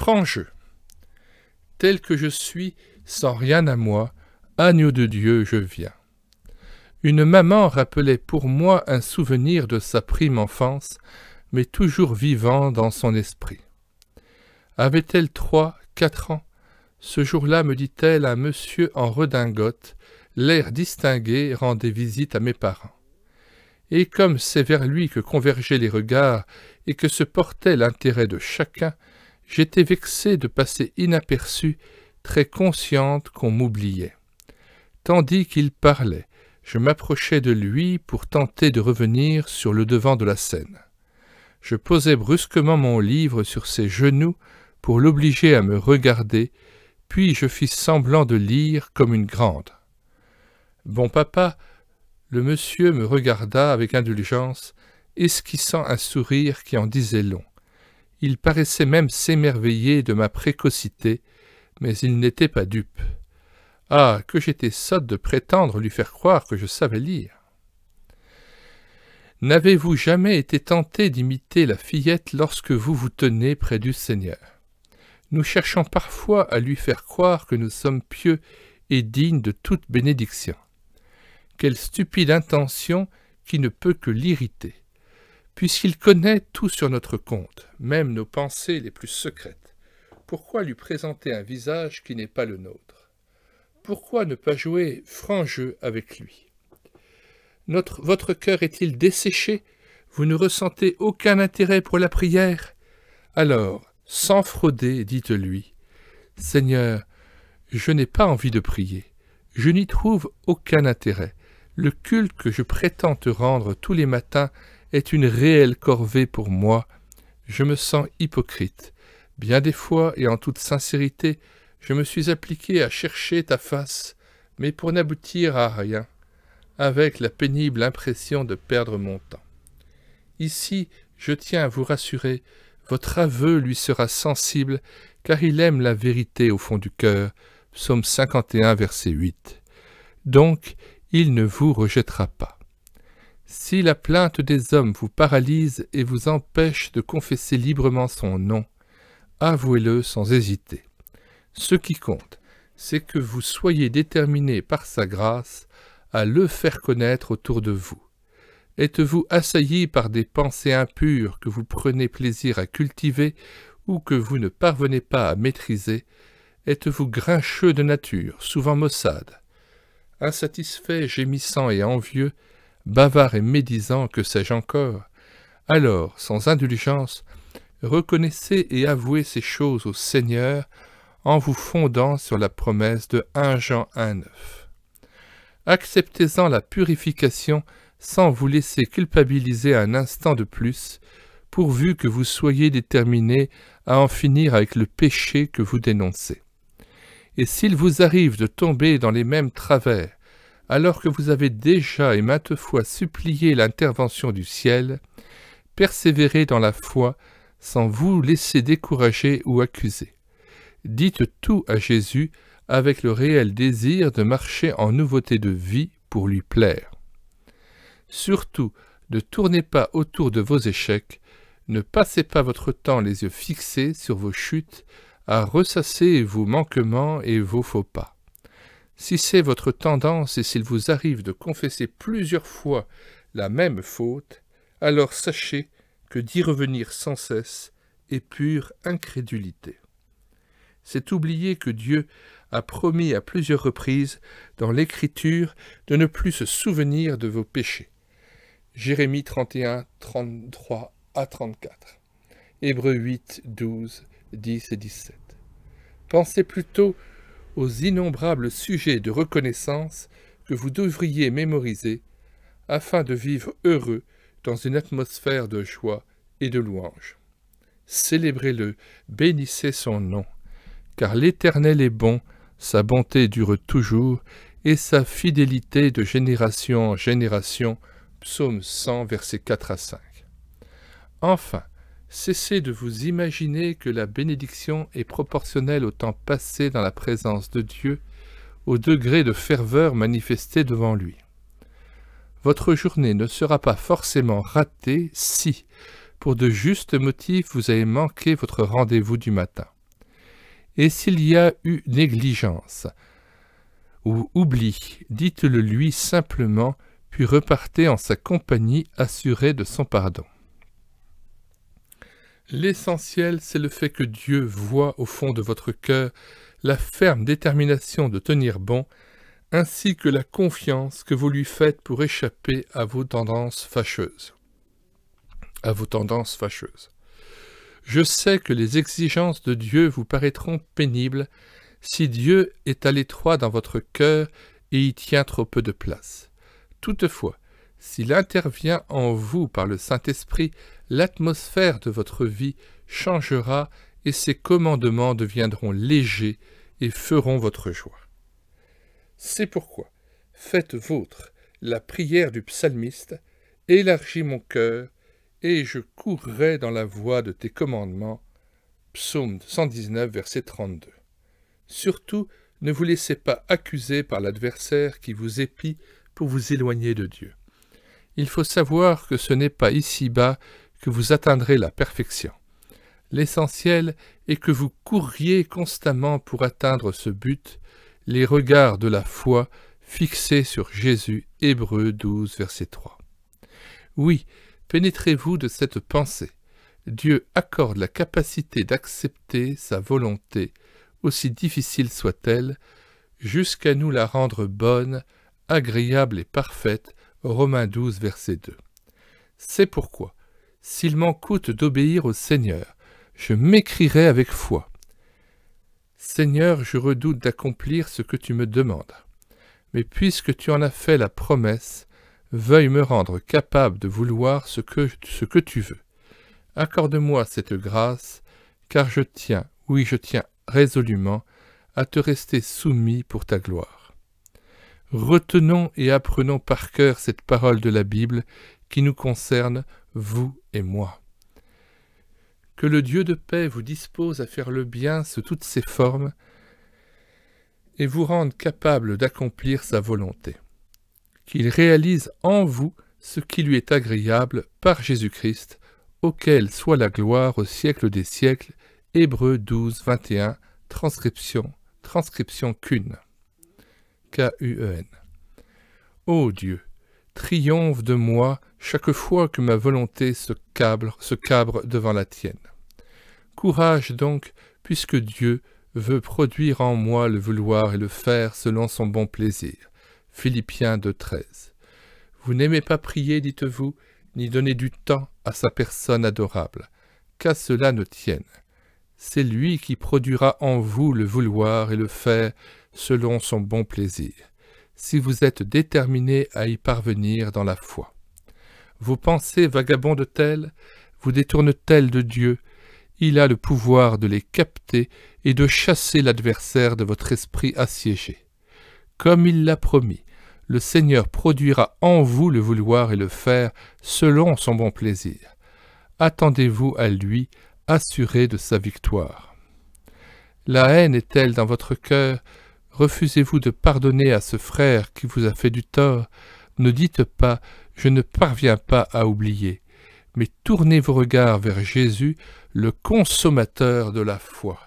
franc Tel que je suis, sans rien à moi, agneau de Dieu, je viens. Une maman rappelait pour moi un souvenir de sa prime enfance, mais toujours vivant dans son esprit. Avait-elle trois, quatre ans Ce jour-là, me dit-elle, un monsieur en redingote, l'air distingué, rendait visite à mes parents. Et comme c'est vers lui que convergeaient les regards et que se portait l'intérêt de chacun, J'étais vexée de passer inaperçue, très consciente qu'on m'oubliait. Tandis qu'il parlait, je m'approchais de lui pour tenter de revenir sur le devant de la scène. Je posais brusquement mon livre sur ses genoux pour l'obliger à me regarder, puis je fis semblant de lire comme une grande. Bon papa, le monsieur me regarda avec indulgence, esquissant un sourire qui en disait long. Il paraissait même s'émerveiller de ma précocité, mais il n'était pas dupe. Ah, que j'étais sotte de prétendre lui faire croire que je savais lire. N'avez-vous jamais été tenté d'imiter la fillette lorsque vous vous tenez près du Seigneur Nous cherchons parfois à lui faire croire que nous sommes pieux et dignes de toute bénédiction. Quelle stupide intention qui ne peut que l'irriter puisqu'il connaît tout sur notre compte, même nos pensées les plus secrètes. Pourquoi lui présenter un visage qui n'est pas le nôtre Pourquoi ne pas jouer franc jeu avec lui Votre cœur est-il desséché Vous ne ressentez aucun intérêt pour la prière Alors, sans frauder, dites-lui, Seigneur, je n'ai pas envie de prier, je n'y trouve aucun intérêt. Le culte que je prétends te rendre tous les matins est une réelle corvée pour moi. Je me sens hypocrite. Bien des fois, et en toute sincérité, je me suis appliqué à chercher ta face, mais pour n'aboutir à rien, avec la pénible impression de perdre mon temps. Ici, je tiens à vous rassurer, votre aveu lui sera sensible, car il aime la vérité au fond du cœur. Psaume 51, verset 8. Donc, il ne vous rejettera pas. Si la plainte des hommes vous paralyse et vous empêche de confesser librement son nom, avouez-le sans hésiter. Ce qui compte, c'est que vous soyez déterminé par sa grâce à le faire connaître autour de vous. Êtes-vous assailli par des pensées impures que vous prenez plaisir à cultiver ou que vous ne parvenez pas à maîtriser Êtes-vous grincheux de nature, souvent maussade Insatisfait, gémissant et envieux, bavard et médisant, que sais-je encore. Alors, sans indulgence, reconnaissez et avouez ces choses au Seigneur en vous fondant sur la promesse de 1 Jean 1.9. Acceptez-en la purification sans vous laisser culpabiliser un instant de plus, pourvu que vous soyez déterminé à en finir avec le péché que vous dénoncez. Et s'il vous arrive de tomber dans les mêmes travers, alors que vous avez déjà et maintes fois supplié l'intervention du ciel, persévérez dans la foi sans vous laisser décourager ou accuser. Dites tout à Jésus avec le réel désir de marcher en nouveauté de vie pour lui plaire. Surtout, ne tournez pas autour de vos échecs, ne passez pas votre temps les yeux fixés sur vos chutes, à ressasser vos manquements et vos faux pas. Si c'est votre tendance et s'il vous arrive de confesser plusieurs fois la même faute, alors sachez que d'y revenir sans cesse est pure incrédulité. C'est oublier que Dieu a promis à plusieurs reprises dans l'Écriture de ne plus se souvenir de vos péchés. Jérémie 31, 33 à 34. Hébreux 8, 12, 10 et 17. Pensez plutôt aux innombrables sujets de reconnaissance que vous devriez mémoriser afin de vivre heureux dans une atmosphère de joie et de louange. Célébrez-le, bénissez son nom, car l'Éternel est bon, sa bonté dure toujours, et sa fidélité de génération en génération. Psaume 100, versets 4 à 5. Enfin, Cessez de vous imaginer que la bénédiction est proportionnelle au temps passé dans la présence de Dieu, au degré de ferveur manifesté devant lui. Votre journée ne sera pas forcément ratée si, pour de justes motifs, vous avez manqué votre rendez-vous du matin. Et s'il y a eu négligence ou oubli, dites-le lui simplement, puis repartez en sa compagnie assurée de son pardon. L'essentiel, c'est le fait que Dieu voit au fond de votre cœur la ferme détermination de tenir bon, ainsi que la confiance que vous lui faites pour échapper à vos tendances fâcheuses. À vos tendances fâcheuses. Je sais que les exigences de Dieu vous paraîtront pénibles si Dieu est à l'étroit dans votre cœur et y tient trop peu de place. Toutefois, s'il intervient en vous par le Saint-Esprit l'atmosphère de votre vie changera et ses commandements deviendront légers et feront votre joie. C'est pourquoi faites vôtre la prière du psalmiste, élargis mon cœur, et je courrai dans la voie de tes commandements. Psaume 119, verset 32. Surtout, ne vous laissez pas accuser par l'adversaire qui vous épie pour vous éloigner de Dieu. Il faut savoir que ce n'est pas ici-bas que vous atteindrez la perfection. L'essentiel est que vous courriez constamment pour atteindre ce but, les regards de la foi fixés sur Jésus. Hébreu 12, verset 3. Oui, pénétrez-vous de cette pensée. Dieu accorde la capacité d'accepter sa volonté, aussi difficile soit-elle, jusqu'à nous la rendre bonne, agréable et parfaite. Romains 12, verset 2. C'est pourquoi s'il m'en coûte d'obéir au Seigneur, je m'écrirai avec foi. Seigneur, je redoute d'accomplir ce que tu me demandes. Mais puisque tu en as fait la promesse, veuille me rendre capable de vouloir ce que, ce que tu veux. Accorde-moi cette grâce, car je tiens, oui je tiens résolument, à te rester soumis pour ta gloire. Retenons et apprenons par cœur cette parole de la Bible qui nous concerne vous et moi. Que le Dieu de paix vous dispose à faire le bien sous toutes ses formes et vous rende capable d'accomplir sa volonté. Qu'il réalise en vous ce qui lui est agréable par Jésus-Christ, auquel soit la gloire au siècle des siècles. Hébreu 12, 21, transcription, transcription qu'une. K-U-E-N. Ô Dieu, triomphe de moi chaque fois que ma volonté se cabre, se cabre devant la tienne. Courage donc, puisque Dieu veut produire en moi le vouloir et le faire selon son bon plaisir. Philippiens 2.13 Vous n'aimez pas prier, dites-vous, ni donner du temps à sa personne adorable, qu'à cela ne tienne. C'est lui qui produira en vous le vouloir et le faire selon son bon plaisir, si vous êtes déterminé à y parvenir dans la foi. Vos pensées vagabondent-elles Vous détournent-elles de Dieu Il a le pouvoir de les capter et de chasser l'adversaire de votre esprit assiégé. Comme il l'a promis, le Seigneur produira en vous le vouloir et le faire selon son bon plaisir. Attendez-vous à lui, assuré de sa victoire. La haine est-elle dans votre cœur Refusez-vous de pardonner à ce frère qui vous a fait du tort ne dites pas Je ne parviens pas à oublier, mais tournez vos regards vers Jésus, le consommateur de la foi.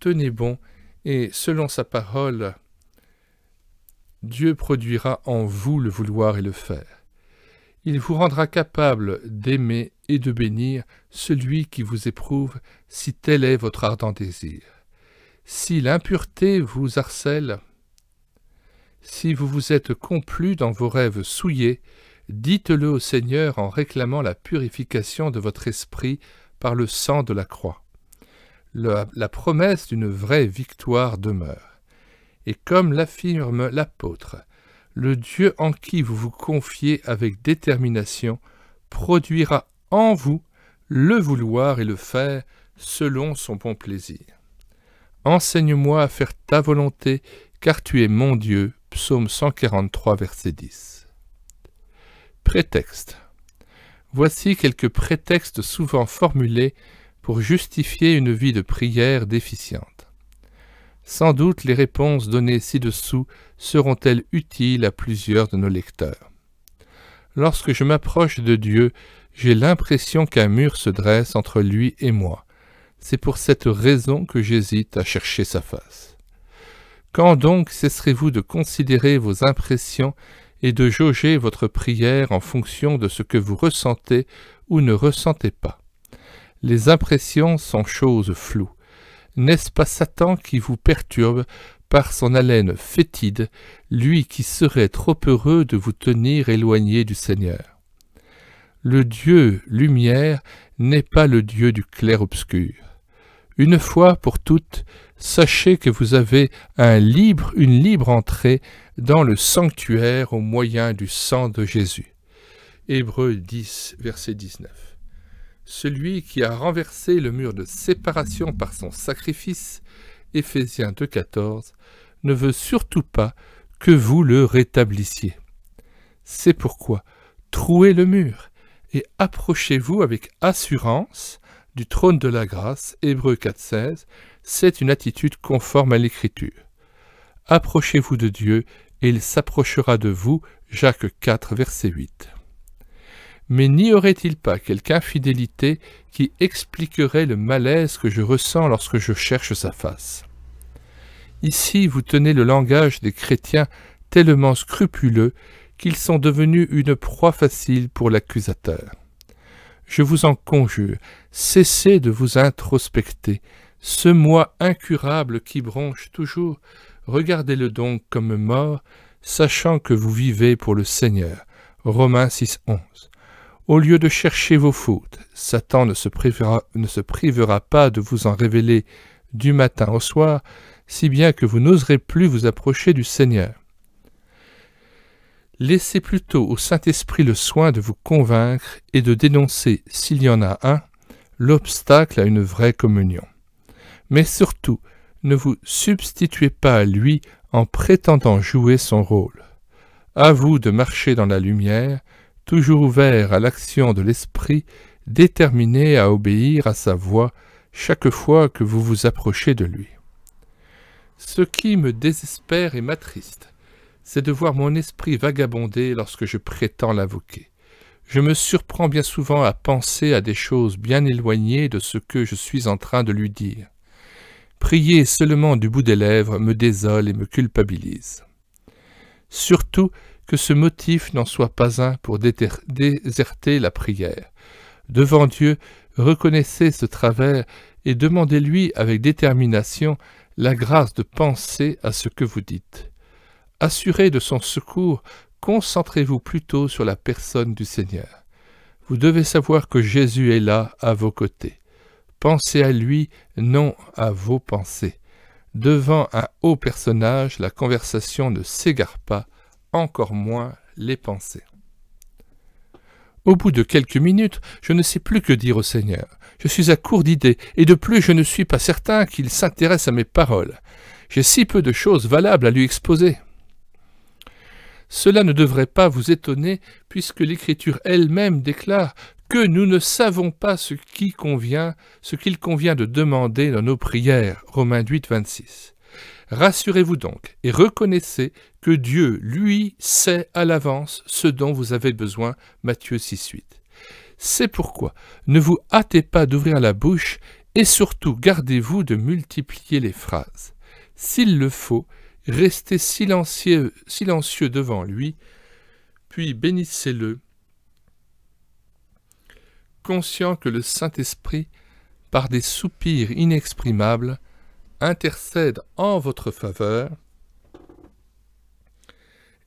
Tenez bon, et selon sa parole, Dieu produira en vous le vouloir et le faire. Il vous rendra capable d'aimer et de bénir celui qui vous éprouve, si tel est votre ardent désir. Si l'impureté vous harcèle, si vous vous êtes complu dans vos rêves souillés, dites-le au Seigneur en réclamant la purification de votre esprit par le sang de la croix. La, la promesse d'une vraie victoire demeure. Et comme l'affirme l'apôtre, le Dieu en qui vous vous confiez avec détermination produira en vous le vouloir et le faire selon son bon plaisir. Enseigne-moi à faire ta volonté, car tu es mon Dieu, Psaume 143, verset 10. Prétexte. Voici quelques prétextes souvent formulés pour justifier une vie de prière déficiente. Sans doute les réponses données ci-dessous seront-elles utiles à plusieurs de nos lecteurs. Lorsque je m'approche de Dieu, j'ai l'impression qu'un mur se dresse entre lui et moi. C'est pour cette raison que j'hésite à chercher sa face. Quand donc cesserez-vous de considérer vos impressions et de jauger votre prière en fonction de ce que vous ressentez ou ne ressentez pas Les impressions sont choses floues. N'est-ce pas Satan qui vous perturbe par son haleine fétide, lui qui serait trop heureux de vous tenir éloigné du Seigneur Le Dieu lumière n'est pas le Dieu du clair-obscur. Une fois pour toutes, sachez que vous avez libre, une libre entrée dans le sanctuaire au moyen du sang de Jésus. Hébreux 10, verset 19. Celui qui a renversé le mur de séparation par son sacrifice, Éphésiens 14, ne veut surtout pas que vous le rétablissiez. C'est pourquoi trouez le mur et approchez-vous avec assurance du trône de la grâce, Hébreu 4.16, c'est une attitude conforme à l'Écriture. Approchez-vous de Dieu, et il s'approchera de vous, Jacques 4, verset 8. Mais n'y aurait-il pas quelque infidélité qui expliquerait le malaise que je ressens lorsque je cherche sa face Ici, vous tenez le langage des chrétiens tellement scrupuleux qu'ils sont devenus une proie facile pour l'accusateur. Je vous en conjure, cessez de vous introspecter. Ce moi incurable qui bronche toujours, regardez-le donc comme mort, sachant que vous vivez pour le Seigneur. Romains 6, Au lieu de chercher vos fautes, Satan ne se privera pas de vous en révéler du matin au soir, si bien que vous n'oserez plus vous approcher du Seigneur. Laissez plutôt au Saint-Esprit le soin de vous convaincre et de dénoncer, s'il y en a un, l'obstacle à une vraie communion. Mais surtout, ne vous substituez pas à lui en prétendant jouer son rôle. À vous de marcher dans la lumière, toujours ouvert à l'action de l'Esprit, déterminé à obéir à sa voix chaque fois que vous vous approchez de lui. Ce qui me désespère et m'attriste, c'est de voir mon esprit vagabonder lorsque je prétends l'invoquer. Je me surprends bien souvent à penser à des choses bien éloignées de ce que je suis en train de lui dire. Prier seulement du bout des lèvres me désole et me culpabilise. Surtout que ce motif n'en soit pas un pour déserter la prière. Devant Dieu, reconnaissez ce travers et demandez-lui avec détermination la grâce de penser à ce que vous dites. Assuré de son secours, concentrez-vous plutôt sur la personne du Seigneur. Vous devez savoir que Jésus est là à vos côtés. Pensez à lui, non à vos pensées. Devant un haut personnage, la conversation ne s'égare pas, encore moins les pensées. Au bout de quelques minutes, je ne sais plus que dire au Seigneur. Je suis à court d'idées, et de plus je ne suis pas certain qu'il s'intéresse à mes paroles. J'ai si peu de choses valables à lui exposer. Cela ne devrait pas vous étonner, puisque l'Écriture elle-même déclare que nous ne savons pas ce qui convient, ce qu'il convient de demander dans nos prières. Romains 8, Rassurez-vous donc et reconnaissez que Dieu, lui, sait à l'avance ce dont vous avez besoin. Matthieu 6, C'est pourquoi ne vous hâtez pas d'ouvrir la bouche et surtout gardez-vous de multiplier les phrases. S'il le faut, Restez silencieux, silencieux devant lui, puis bénissez-le, conscient que le Saint-Esprit, par des soupirs inexprimables, intercède en votre faveur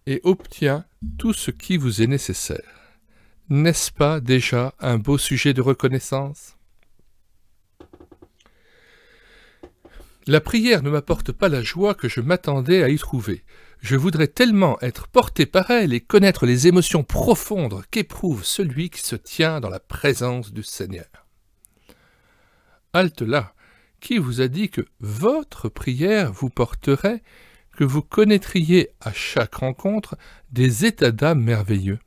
et obtient tout ce qui vous est nécessaire. N'est-ce pas déjà un beau sujet de reconnaissance La prière ne m'apporte pas la joie que je m'attendais à y trouver. Je voudrais tellement être porté par elle et connaître les émotions profondes qu'éprouve celui qui se tient dans la présence du Seigneur. Halte là, qui vous a dit que votre prière vous porterait, que vous connaîtriez à chaque rencontre des états d'âme merveilleux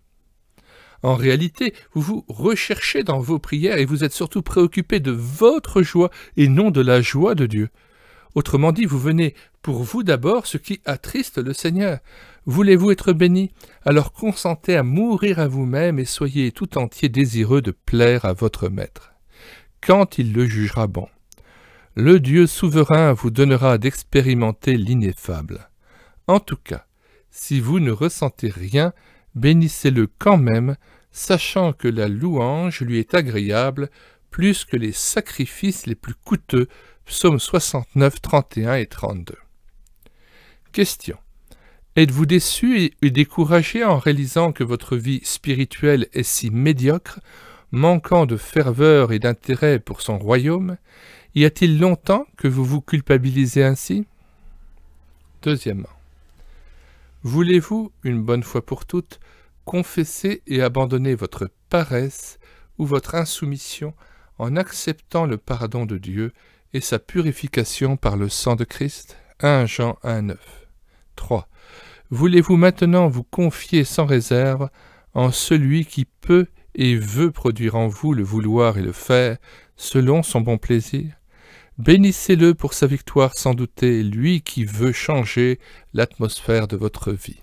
en réalité, vous vous recherchez dans vos prières et vous êtes surtout préoccupé de votre joie et non de la joie de Dieu. Autrement dit, vous venez pour vous d'abord ce qui attriste le Seigneur. Voulez-vous être béni Alors consentez à mourir à vous-même et soyez tout entier désireux de plaire à votre Maître. Quand il le jugera bon, le Dieu souverain vous donnera d'expérimenter l'ineffable. En tout cas, si vous ne ressentez rien, bénissez-le quand même, sachant que la louange lui est agréable plus que les sacrifices les plus coûteux. Psaume 69, 31 et 32. Question. Êtes-vous déçu et découragé en réalisant que votre vie spirituelle est si médiocre, manquant de ferveur et d'intérêt pour son royaume Y a-t-il longtemps que vous vous culpabilisez ainsi Deuxièmement, voulez-vous, une bonne fois pour toutes, confesser et abandonner votre paresse ou votre insoumission en acceptant le pardon de Dieu et sa purification par le sang de Christ 1 Jean 1.9 3. Voulez-vous maintenant vous confier sans réserve en celui qui peut et veut produire en vous le vouloir et le faire selon son bon plaisir Bénissez-le pour sa victoire sans douter, lui qui veut changer l'atmosphère de votre vie.